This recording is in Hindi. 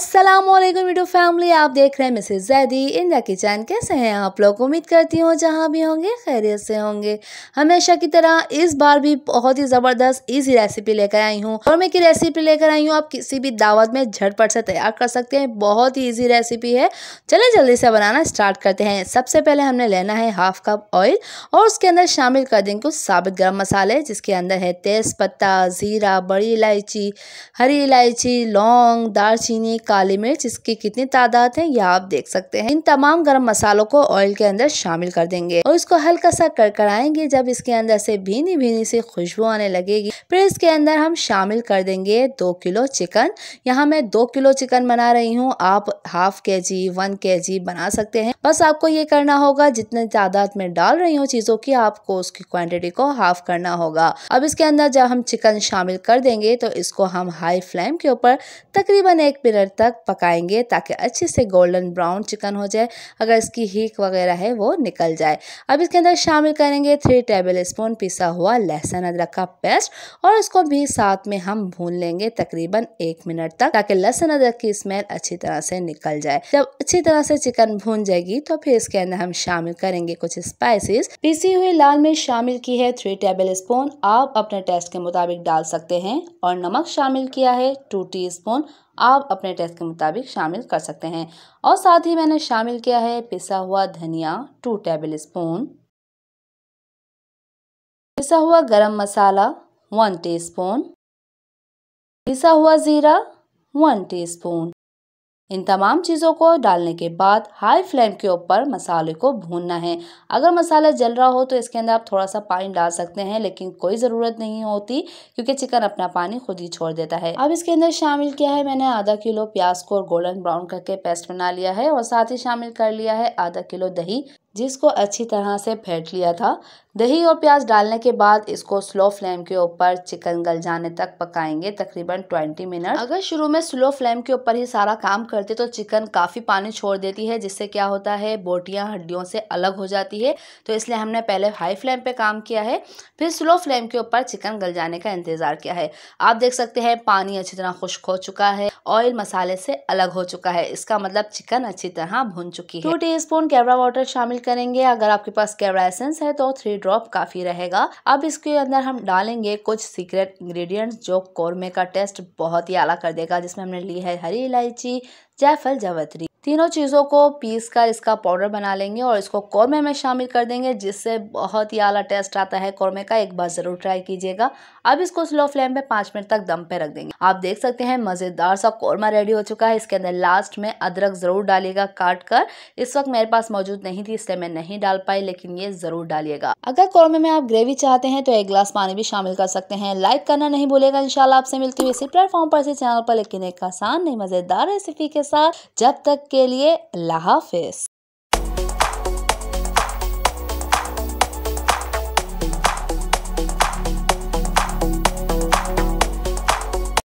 अस्सलाम वालेकुम वीडियो फैमिली आप देख रहे हैं मिसेस जैदी इंडिया किचन कैसे हैं आप लोग उम्मीद करती हूँ जहाँ भी होंगे खैरियत से होंगे हमेशा की तरह इस बार भी बहुत ही ज़बरदस्त इजी रेसिपी लेकर आई हूँ और मैं की रेसिपी लेकर आई हूँ आप किसी भी दावत में झटपट से तैयार कर सकते हैं बहुत ही ईजी रेसिपी है चले जल्दी से बनाना स्टार्ट करते हैं सबसे पहले हमने लेना है हाफ कप ऑयल और उसके अंदर शामिल कर देंगे कुछ साबित गर्म मसाले जिसके अंदर है तेज़पत्ता ज़ीरा बड़ी इलायची हरी इलायची लौंग दालचीनी काली मिर्च इसकी कितनी तादाद है यह आप देख सकते हैं इन तमाम गर्म मसालों को ऑयल के अंदर शामिल कर देंगे और इसको हल्का सा कड़कड़ाएंगे जब इसके अंदर से भीनी भीनी सी खुशबू आने लगेगी फिर इसके अंदर हम शामिल कर देंगे दो किलो चिकन यहाँ मैं दो किलो चिकन बना रही हूँ आप हाफ के जी वन के जी बना सकते हैं बस आपको ये करना होगा जितने तादाद में डाल रही हूँ चीजों की आपको उसकी क्वांटिटी को हाफ करना होगा अब इसके अंदर जब हम चिकन शामिल कर देंगे तो इसको हम हाई फ्लेम के ऊपर तकरीबन एक मिनट तक पकाएंगे ताकि अच्छे से गोल्डन ब्राउन चिकन हो जाए अगर इसकी हीक वगैरह है वो निकल जाए अब इसके अंदर शामिल करेंगे थ्री टेबल स्पून पिसा हुआ लहसुन अदरक का पेस्ट और उसको भी साथ में हम भून लेंगे तकरीबन एक मिनट तक ताकि लहसुन अदरक की स्मेल अच्छी तरह से निकल जाए जब अच्छी तरह से चिकन भून जाएगी तो फिर इसके अंदर हम शामिल करेंगे कुछ स्पाइसेस पीसी हुई लाल मिर्च शामिल की है थ्री टेबल स्पून आप अपने टेस्ट के मुताबिक डाल सकते हैं और नमक शामिल किया है टू टी स्पून आप अपने टेस्ट के मुताबिक शामिल कर सकते हैं और साथ ही मैंने शामिल किया है पिसा हुआ धनिया टू टेबल स्पून पिसा हुआ गरम मसाला वन टी स्पून पिसा हुआ ज़ीरा वन टी स्पून इन तमाम चीज़ों को डालने के बाद हाई फ्लेम के ऊपर मसाले को भूनना है अगर मसाला जल रहा हो तो इसके अंदर आप थोड़ा सा पानी डाल सकते हैं लेकिन कोई ज़रूरत नहीं होती क्योंकि चिकन अपना पानी खुद ही छोड़ देता है अब इसके अंदर शामिल किया है मैंने आधा किलो प्याज को और गोल्डन ब्राउन करके पेस्ट बना लिया है और साथ ही शामिल कर लिया है आधा किलो दही जिसको अच्छी तरह से फेंट लिया था दही और प्याज डालने के बाद इसको स्लो फ्लेम के ऊपर चिकन गल जाने तक पकाएंगे तकरीबन 20 मिनट अगर शुरू में स्लो फ्लेम के ऊपर ही सारा काम करते तो चिकन काफ़ी पानी छोड़ देती है जिससे क्या होता है बोटियां हड्डियों से अलग हो जाती है तो इसलिए हमने पहले हाई फ्लेम पे काम किया है फिर स्लो फ्लेम के ऊपर चिकन गल जाने का इंतज़ार किया है आप देख सकते हैं पानी अच्छी तरह खुश्क हो चुका है ऑयल मसाले से अलग हो चुका है इसका मतलब चिकन अच्छी तरह भुन चुकी है टू टी स्पून कैबरा वाटर शामिल करेंगे अगर आपके पास कैबरा एसेंस है तो थ्री ड्रॉप काफी रहेगा अब इसके अंदर हम डालेंगे कुछ सीक्रेट इंग्रेडिएंट्स जो कौरमे का टेस्ट बहुत ही आला कर देगा जिसमें हमने ली है हरी इलायची जायफल जावत्री तीनों चीज़ों को पीस कर इसका पाउडर बना लेंगे और इसको कौरमे में शामिल कर देंगे जिससे बहुत ही आला टेस्ट आता है कौरमे का एक बार ज़रूर ट्राई कीजिएगा अब इसको स्लो फ्लेम पे पाँच मिनट तक दम पे रख देंगे आप देख सकते हैं मज़ेदार सा कौरमा रेडी हो चुका है इसके अंदर लास्ट में अदरक ज़रूर डालिएगा काट कर इस वक्त मेरे पास मौजूद नहीं थी इसलिए मैं नहीं डाल पाई लेकिन ये ज़रूर डालिएगा अगर कौरमे में आप ग्रेवी चाहते हैं तो एक गिलास पानी भी शामिल कर सकते हैं लाइक करना नहीं भूलेगा इनशाला आपसे मिलती हुई इसी प्लेटफॉर्म पर इसी चैनल पर लेकिन एक आसान नहीं मज़ेदार रेसिपी के साथ जब तक के लिए अल्लाह हाफिज